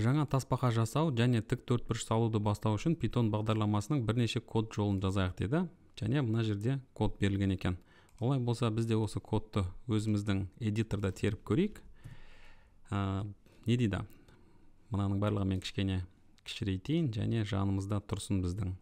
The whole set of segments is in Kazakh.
жаңа таспақа жасау және тік төртбұрыш салуды бастау үшін питон бағдарламасының бірнеше код жолын жазайық деді және мына жерде код берілген екен олай болса бізде осы кодты өзіміздің эдиторда теріп көрейік ә, не дейді мынаның барлығы мен кішкене кішірейтейін және жанымызда тұрсын біздің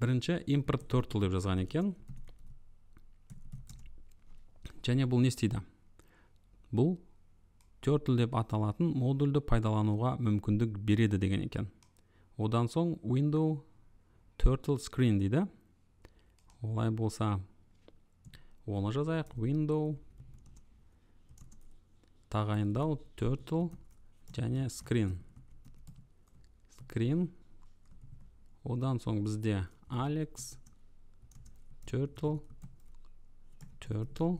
бірінші импорт turtle деп жазған екен және бұл не істейді бұл turtle деп аталатын модульді пайдалануға мүмкіндік береді деген екен одан соң window turtle screen дейді олай болса оны жазайық window тағайындау turtle және screen screen одан соң бізде alex turtle turtle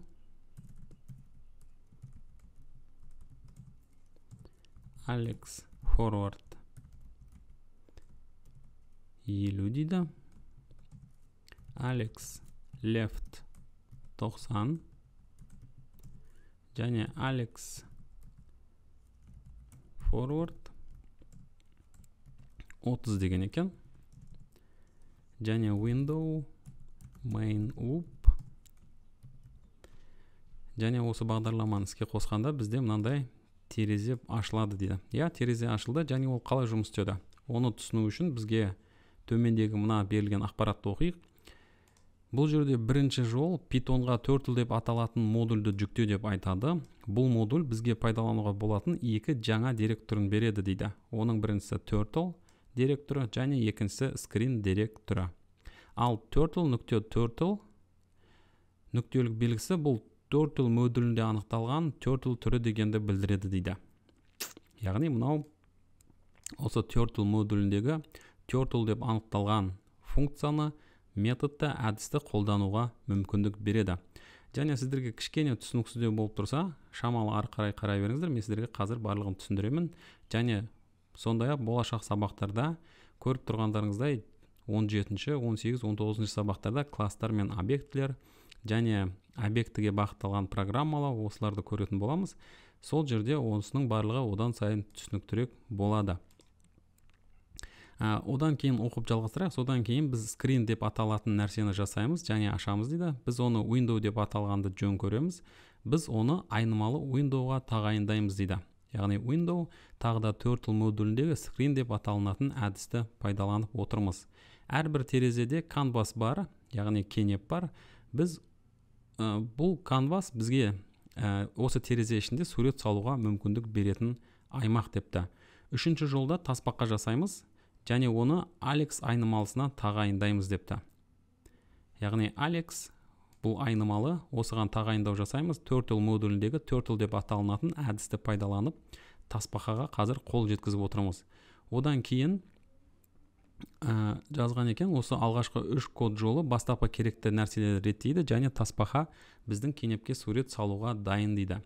Алекс Елу дейді. алекс лефт 90 және алекс форвард 30 деген екен және window main Уп. және осы бағдарламаны іске қосқанда бізде мынандай терезе ашылады дейді иә терезе ашылды және ол қалай жұмыс істеді оны түсіну үшін бізге төмендегі мына берілген ақпаратты оқиық бұл жерде бірінші жол питонға төртіл деп аталатын модульді жүктеу деп айтады бұл модуль бізге пайдалануға болатын екі жаңа дерек түрін береді дейді оның біріншісі turtle дерек түрі және екіншісі скрин дерек түрі ал төртл нүкте төртл нүктелік белгісі бұл turtle модулінде анықталған turtle түрі дегенді білдіреді дейді яғни мынау осы turtle модуліндегі turtle деп анықталған функцияны методты әдісті қолдануға мүмкіндік береді және сіздерге кішкене түсініксіздеу болып тұрса шамалы ары қарай қарай беріңіздер мен сіздерге қазір барлығын түсіндіремін және сондай ақ болашақ сабақтарда көріп тұрғандарыңыздай 17, 18, 19 сабақтарда класстар мен объектілер және объектіге бағытталған программалау осыларды көретін боламыз сол жерде онысының барлығы одан сайын түсініктірек болады ә, одан кейін оқып жалғастырайық содан кейін біз скрин деп аталатын нәрсені жасаймыз және ашамыз дейді біз оны window деп аталғанды жөн көреміз біз оны айнымалы windowға тағайындаймыз дейді яғни window тағы да төрт модуліндегі скрин деп аталынатын әдісті пайдаланып отырмыз әрбір терезеде canvas бар яғни кенеп бар біз ә, бұл канвас бізге э, осы терезе ішінде сурет салуға мүмкіндік беретін аймақ депті үшінші жолда таспаққа жасаймыз және оны алекс айнымалысына тағайындаймыз депті яғни алекс бұл айнымалы осыған тағайындау жасаймыз turtle модуліндегі turtle деп аталынатын әдісті пайдаланып тасбақаға қазір қол жеткізіп отырмыз одан кейін ә, жазған екен осы алғашқы үш код жолы бастапқы керекті нәрселерді реттейді және таспаха біздің кенепке сурет салуға дайын дейді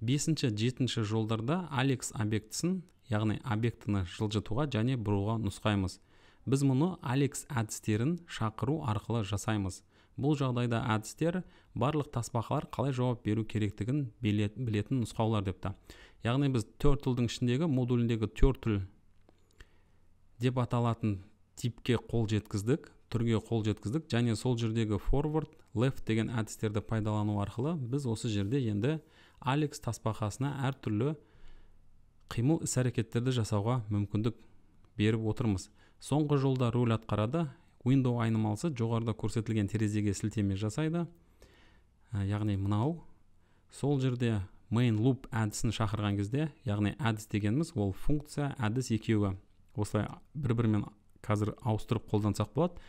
бесінші жетінші жолдарда алекс объектісін яғни объектіні жылжытуға және бұруға нұсқаймыз біз мұны алекс әдістерін шақыру арқылы жасаймыз бұл жағдайда әдістер барлық таспақалар қалай жауап беру керектігін білетін нұсқаулар депті яғни біз төрт тілдің ішіндегі модуліндегі төрт деп аталатын типке қол жеткіздік түрге қол жеткіздік және сол жердегі forward left деген әдістерді пайдалану арқылы біз осы жерде енді алекс тасбақасына әртүрлі қимыл іс әрекеттерді жасауға мүмкіндік беріп отырмыз соңғы жолда рөл атқарады window айнымалысы жоғарыда көрсетілген терезеге сілтеме жасайды ә, яғни мынау сол жерде main loop әдісін шақырған кезде яғни әдіс дегеніміз ол функция әдіс екеуі осылай бір бірімен қазір ауыстырып қолдансақ болады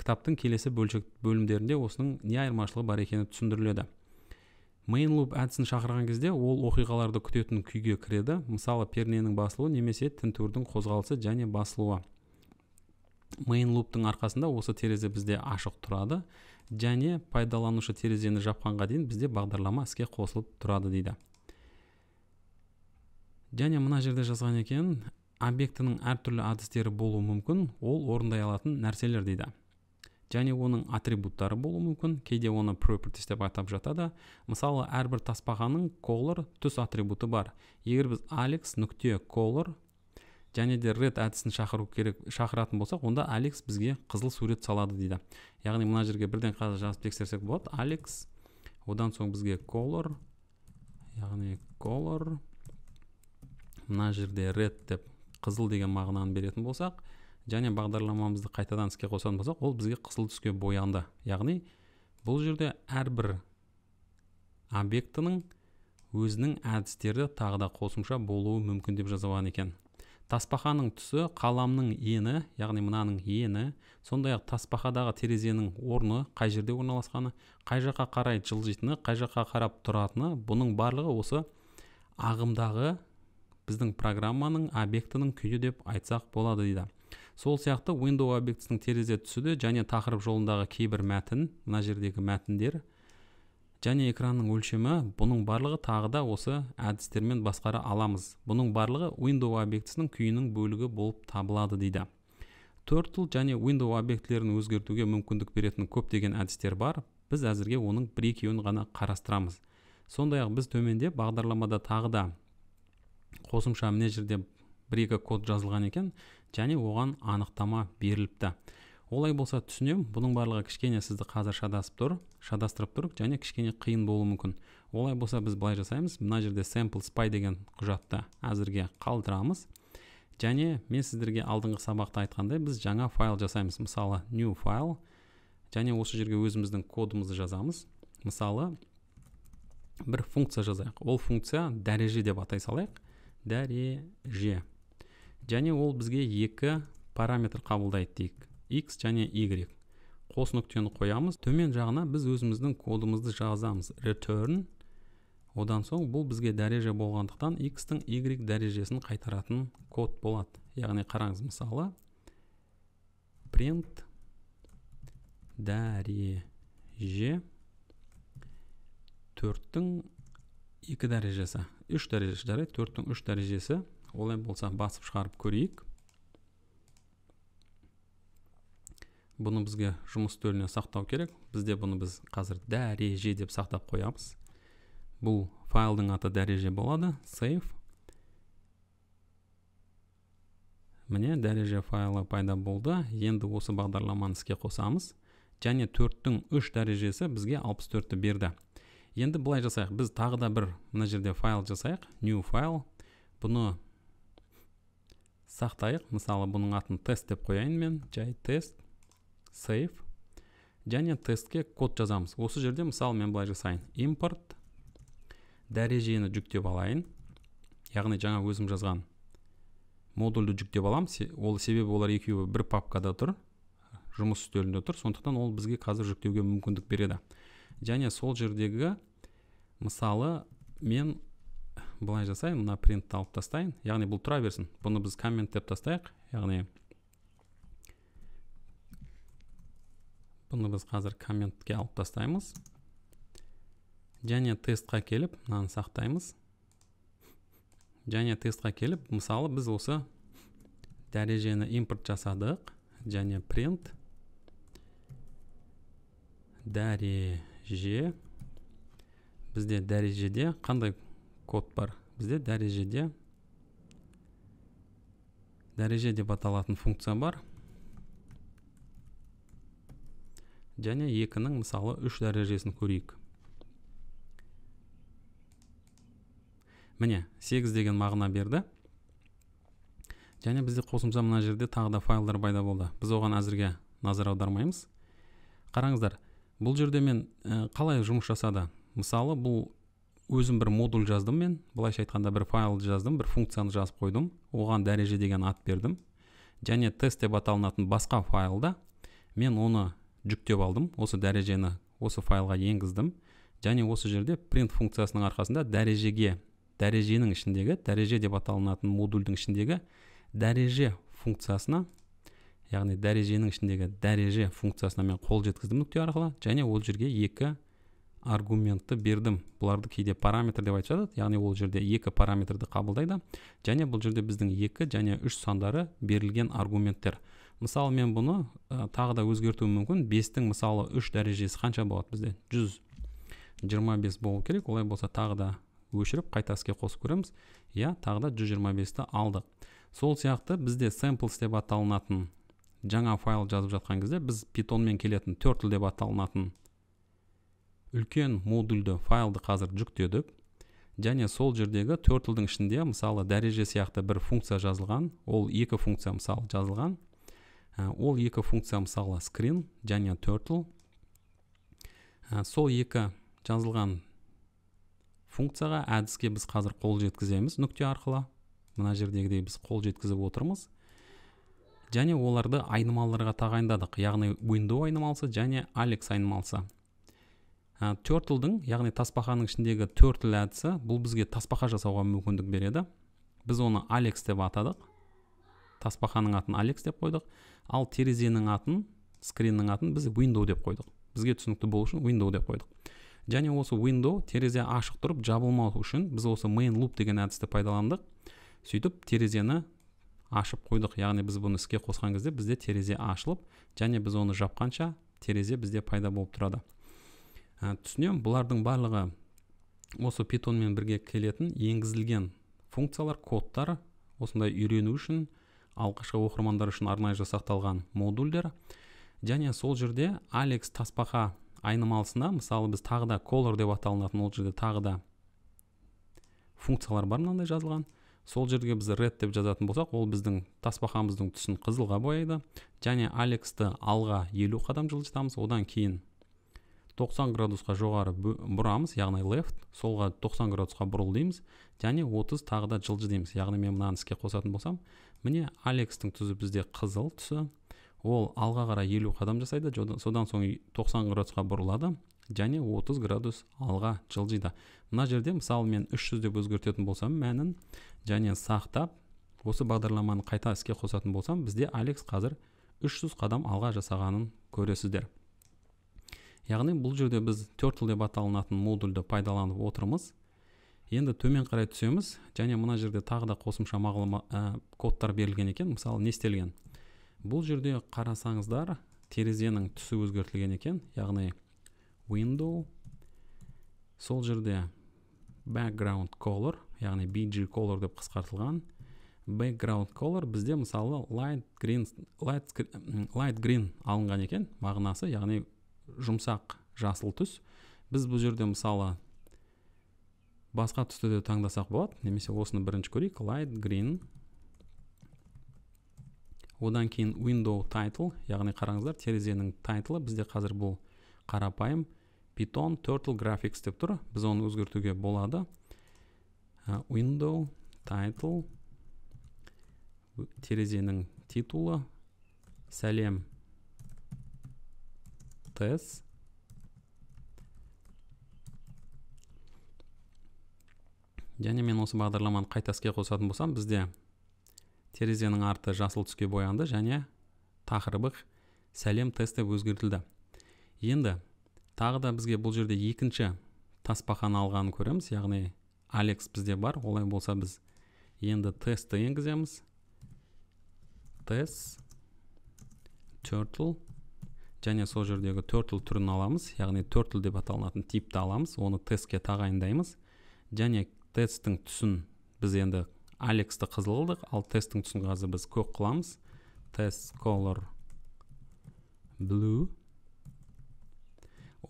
кітаптың келесі бөлшек бөлімдерінде осының не айырмашылығы бар екені түсіндіріледі мейн луп әдісін шақырған кезде ол оқиғаларды күтетін күйге кіреді мысалы перненің басылуы немесе тінтуірдің қозғалысы және басылуы main луптың арқасында осы терезе бізде ашық тұрады және пайдаланушы терезені жапқанға дейін бізде бағдарлама іске қосылып тұрады дейді және мына жерде жазған екен объектінің әртүрлі әдістері болуы мүмкін ол орындай алатын нәрселер дейді және оның атрибуттары болуы мүмкін кейде оны properties деп атап жатады мысалы әрбір таспағаның color түс атрибуты бар егер біз alex нүкте color және де red әдісін шақыру керек шақыратын болсақ онда alex бізге қызыл сурет салады дейді яғни мына жерге бірден қазір жазып тексерсек болады alex одан соң бізге color яғни color мына жерде red деп қызыл деген мағынаны беретін болсақ және бағдарламамызды қайтадан іске қосатын болсақ ол бізге қызыл түске боянды яғни бұл жерде әрбір объектінің өзінің әдістері тағы да қосымша болуы мүмкін деп жазылған екен таспаханың түсі қаламның ені яғни мынаның ені сондай ақ таспахадағы терезенің орны қай жерде орналасқаны қай жаққа қарай жылжитыны қай жаққа қарап тұратыны бұның барлығы осы ағымдағы біздің программаның объектінің күйі деп айтсақ болады дейді сол сияқты window объектісінің терезе түсі және тақырып жолындағы кейбір мәтін мына жердегі мәтіндер және экранның өлшемі бұның барлығы тағы да осы әдістермен басқара аламыз бұның барлығы window объектісінің күйінің бөлігі болып табылады дейді turtle және window объектілерін өзгертуге мүмкіндік беретін көптеген әдістер бар біз әзірге оның бір екеуін ғана қарастырамыз сондай ақ біз төменде бағдарламада тағы да қосымша мына жерде бір екі код жазылған екен және оған анықтама беріліпті олай болса түсінемін бұның барлығы кішкене сізді қазір шадасып тұр шадастырып тұр және кішкене қиын болуы мүмкін олай болса біз былай жасаймыз мына жерде sample spy деген құжатты әзірге қалдырамыз және мен сіздерге алдыңғы сабақта айтқандай біз жаңа файл жасаймыз мысалы new файл және осы жерге өзіміздің кодымызды жазамыз мысалы бір функция жазайық ол функция дәреже деп атай салайық дәреже және ол бізге екі параметр қабылдайды дейік x және y қос нүктені қоямыз төмен жағына біз өзіміздің кодымызды жазамыз return одан соң бұл бізге дәреже болғандықтан x-тің y дәрежесін қайтаратын код болады яғни қараңыз мысалы print дәреже төрттің екі дәрежесі үш дәреже жарайды төрттің үш дәрежесі олай болса басып шығарып көрейік бұны бізге жұмыс төріне сақтау керек бізде бұны біз қазір дәреже деп сақтап қоямыз бұл файлдың аты дәреже болады save міне дәреже файлы пайда болды енді осы бағдарламаны іске қосамыз және төрттің үш дәрежесі бізге 64-ті берді енді былай жасайық біз тағы да бір мына жерде файл жасайық new файл бұны сақтайық мысалы бұның атын тест деп қояйын мен жай тест save және тестке код жазамыз осы жерде мысалы мен былай жасайын импорт дәрежені жүктеп алайын яғни жаңа өзім жазған модульді жүктеп аламын ол себебі олар екеуі бір папкада тұр жұмыс үстелінде тұр сондықтан ол бізге қазір жүктеуге мүмкіндік береді және сол жердегі мысалы мен былай жасайын мына принтті алып тастайын яғни бұл тұра берсін бұны біз коммент деп тастайық яғни бұны біз қазір комментке алып тастаймыз және тестқа келіп мынаны сақтаймыз және тестқа келіп мысалы біз осы дәрежені импорт жасадық және print дәре же бізде дәрежеде қандай код бар бізде дәрежеде дәреже деп аталатын функция бар және екінің мысалы үш дәрежесін көрейік міне 8 деген мағына берді және бізде қосымша мына жерде тағы да файлдар пайда болды біз оған әзірге назар аудармаймыз қараңыздар бұл жерде мен э, қалай жұмыс жасады мысалы бұл өзім бір модуль жаздым мен былайша айтқанда бір файлды жаздым бір функцияны жазып қойдым оған дәреже деген ат бердім және тест деп аталынатын басқа файлда мен оны жүктеп алдым осы дәрежені осы файлға енгіздім және осы жерде print функциясының арқасында дәрежеге дәреженің ішіндегі дәреже деп аталынатын модульдің ішіндегі дәреже функциясына яғни дәреженің ішіндегі дәреже функциясына мен қол жеткіздім нүкте арқылы және ол жерге екі аргументті бердім бұларды кейде параметр деп айтады, яғни ол жерде екі параметрді қабылдайды және бұл жерде біздің екі және үш сандары берілген аргументтер мысалы мен бұны ә, тағы да өзгертуім мүмкін бестің мысалы үш дәрежесі қанша болады бізде жүз жиырма бес болу керек олай болса тағы да өшіріп қайта іске қосып көреміз иә тағы да жүз жиырма бесті алдық сол сияқты бізде samples деп аталынатын жаңа файл жазып жатқан кезде біз питонмен келетін turtle деп аталынатын үлкен модульді файлды қазір жүктедік және сол жердегі turtleдің ішінде мысалы дәреже сияқты бір функция жазылған ол екі функция мысалы жазылған ә, ол екі функция мысалы screen және turtle ә, сол екі жазылған функцияға әдіске біз қазір қол жеткіземіз нүкте арқылы мына жердегідей біз қол жеткізіп отырмыз және оларды айнымалыларға тағайындадық яғни window айнымалысы және alex айнымалысы ә, turtle-дың яғни таспаханың ішіндегі turtle әдісі бұл бізге таспақа жасауға мүмкіндік береді біз оны alex деп атадық таспақаның атын alex деп қойдық ал терезенің атын скриннің атын біз window деп қойдық бізге түсінікті болу үшін window деп қойдық және осы window терезе ашық тұрып жабылмау үшін біз осы main loop деген әдісті пайдаландық сөйтіп терезені ашып қойдық яғни біз бұны іске қосқан кезде бізде терезе ашылып және біз оны жапқанша терезе бізде пайда болып тұрады ә, түсінемін бұлардың барлығы осы питонмен бірге келетін енгізілген функциялар кодтар осындай үйрену үшін алғашқы оқырмандар үшін арнайы жасақталған модульдер және сол жерде алекс таспақа айнымалысына мысалы біз тағы да color деп аталынатын ол жерде тағы да функциялар бар мынандай жазылған сол жерге біз ред деп жазатын болсақ ол біздің тасбақамыздың түсін қызылға бояйды және алексті алға елу қадам жылжытамыз одан кейін 90 градусқа жоғары бұрамыз яғни left солға 90 градусқа бұрыл дейміз және 30 тағы да жылжы дейміз яғни мен мынаны іске қосатын болсам міне алекстің түзі бізде қызыл түсі ол алға қарай елу қадам жасайды содан соң 90 градусқа бұрылады және 30 градус алға жылжиды мына жерде мысалы мен 300 деп өзгертетін болсам мәнін және сақтап осы бағдарламаны қайта іске қосатын болсам бізде алекс қазір 300 қадам алға жасағанын көресіздер яғни бұл жерде біз turtle деп аталынатын модульді пайдаланып отырмыз енді төмен қарай түсеміз және мына жерде тағы да қосымша мағлұма ә, кодтар берілген екен мысалы не істелген бұл жерде қарасаңыздар терезенің түсі өзгертілген екен яғни window сол жерде background color яғни bg color деп қысқартылған background color бізде мысалы light green light, light green алынған екен мағынасы яғни жұмсақ жасыл түс біз бұл жерде мысалы басқа түсті де таңдасақ болады немесе осыны бірінші көрейік light green одан кейін window title яғни қараңыздар терезенің тайтлы бізде қазір бұл қарапайым python turtle graphics деп тұр біз оны өзгертуге болады ә, window title терезенің титулы сәлем тест және мен осы бағдарламаны қайта іске қосатын болсам бізде терезенің арты жасыл түске боянды және тақырыбы сәлем тест деп өзгертілді енді тағы да бізге бұл жерде екінші таспақан алғанын көреміз яғни алекс бізде бар олай болса біз енді тестті енгіземіз тест turtle және сол жердегі turtle түрін аламыз яғни turtle деп аталынатын типті аламыз оны тестке тағайындаймыз және тесттің түсін біз енді алексті қызыл қылдық ал тесттің түсін қазір біз көк қыламыз Test, color blue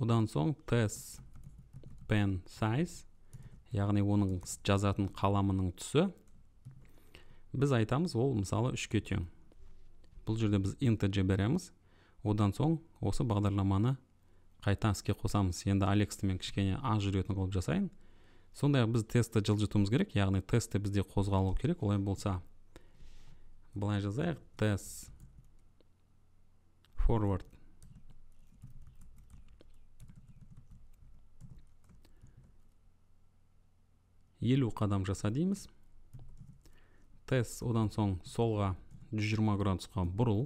одан соң test, pen size яғни оның жазатын қаламының түсі біз айтамыз ол мысалы үшке тең бұл жерде біз integer береміз одан соң осы бағдарламаны қайта іске қосамыз енді алексті мен кішкене аз жүретін қылып жасайын сондай біз тестті жылжытуымыз керек яғни тесті бізде қозғалу керек олай болса былай жазайық тест forward елу қадам жаса дейміз тест одан соң солға 120 градусқа бұрыл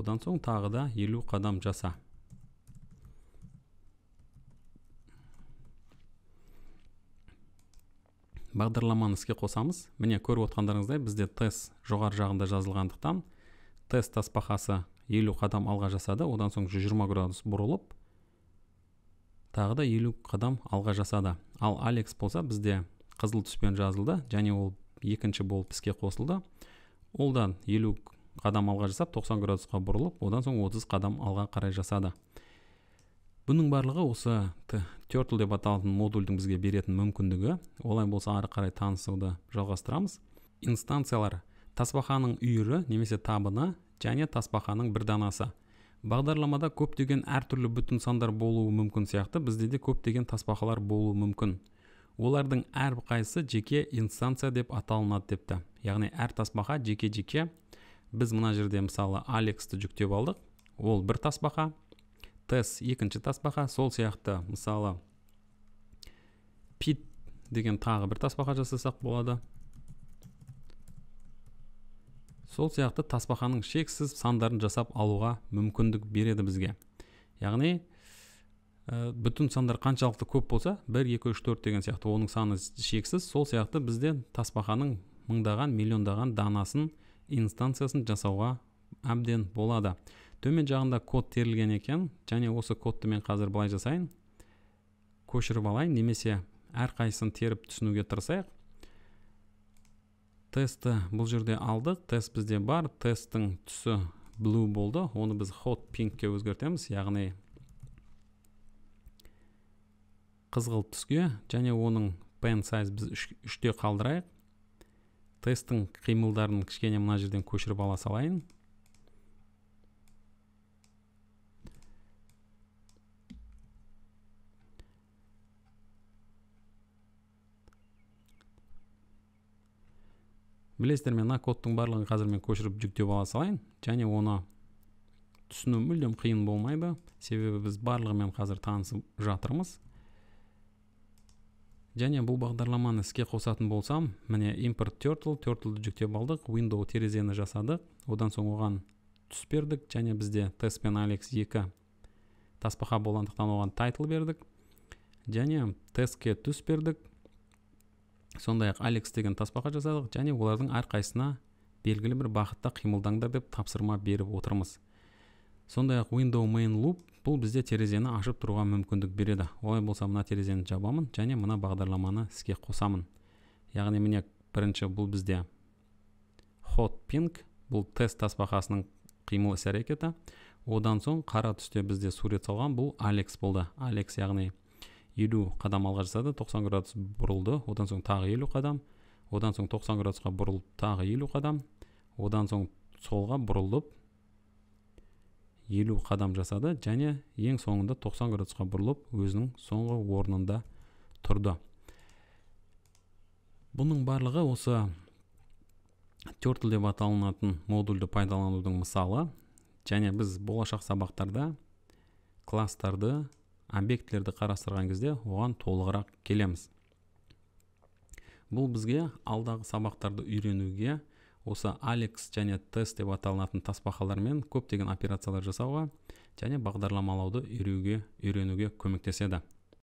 одан соң тағы да елу қадам жаса бағдарламаны іске қосамыз міне көріп отқандарыңыздай бізде тест жоғары жағында жазылғандықтан тест таспақасы елу қадам алға жасады одан соң 120 градус бұрылып тағы да елу қадам алға жасады ал алекс болса бізде қызыл түспен жазылды және ол екінші болып іске қосылды Олдан да елу қадам алға жасап 90 градусқа бұрылып одан соң 30 қадам алға қарай жасады бұның барлығы осы turtle деп аталатын модульдің бізге беретін мүмкіндігі олай болса ары қарай танысуды жалғастырамыз инстанциялар таспаханың үйірі немесе табына және таспаханың бір данасы бағдарламада көптеген әртүрлі бүтін сандар болуы мүмкін сияқты бізде де көптеген тасбақалар болуы мүмкін олардың әрқайсысы жеке инстанция деп аталынады депті яғни әр тасбақа жеке жеке біз мына жерде мысалы алексті жүктеп алдық ол бір тасбақа тес екінші тасбақа сол сияқты мысалы пит деген тағы бір тасбақа жасасақ болады сол сияқты таспаханың шексіз сандарын жасап алуға мүмкіндік береді бізге яғни э, бүтін сандар қаншалықты көп болса 1, 2, 3, 4 деген сияқты оның саны шексіз сол сияқты бізде таспаханың мыңдаған миллиондаған данасын инстанциясын жасауға әбден болады төмен жағында код терілген екен және осы кодты мен қазір былай жасайын көшіріп алайын немесе әрқайсысын теріп түсінуге тырысайық тестті бұл жерде алдық тест бізде бар тесттің түсі blue болды оны біз hot pinkке өзгертеміз яғни қызғылт түске және оның pen size біз үште қалдырайық тесттің қимылдарын кішкене мына жерден көшіріп ала салайын білесіздер мына кодтың барлығын қазір мен көшіріп жүктеп ала салайын және оны түсіну мүлдем қиын болмайды себебі біз барлығымен қазір танысып жатырмыз және бұл бағдарламаны іске қосатын болсам міне импорт turtle turtleды жүктеп алдық window терезені жасадық одан соң оған түс бердік және бізде тест пен алекс 2 таспаха болғандықтан оған тайтл бердік және тестке түс бердік сондай ақ алекс деген таспаға жасадық, және олардың әрқайсысына белгілі бір бағытта қимылдаңдар деп тапсырма беріп отырмыз сондай ақ window main loop бұл бізде терезені ашып тұруға мүмкіндік береді олай болса мына терезені жабамын және мына бағдарламаны іске қосамын яғни міне бірінші бұл бізде hot pink бұл тест таспақасының қимыл іс әрекеті одан соң қара түсте бізде сурет салған бұл алекс болды алекс яғни елу қадам алға жасады 90 градус бұрылды одан соң тағы елу қадам одан соң 90 градусқа бұрылып тағы елу қадам одан соң солға бұрылып елу қадам жасады және ең соңында 90 градусқа бұрылып өзінің соңғы орнында тұрды бұның барлығы осы тертл деп аталынатын модульді пайдаланудың мысалы және біз болашақ сабақтарда класстарды объектілерді қарастырған кезде оған толығырақ келеміз бұл бізге алдағы сабақтарды үйренуге осы алекс және тест деп аталынатын таспақалармен көптеген операциялар жасауға және бағдарламалауды үйренуге көмектеседі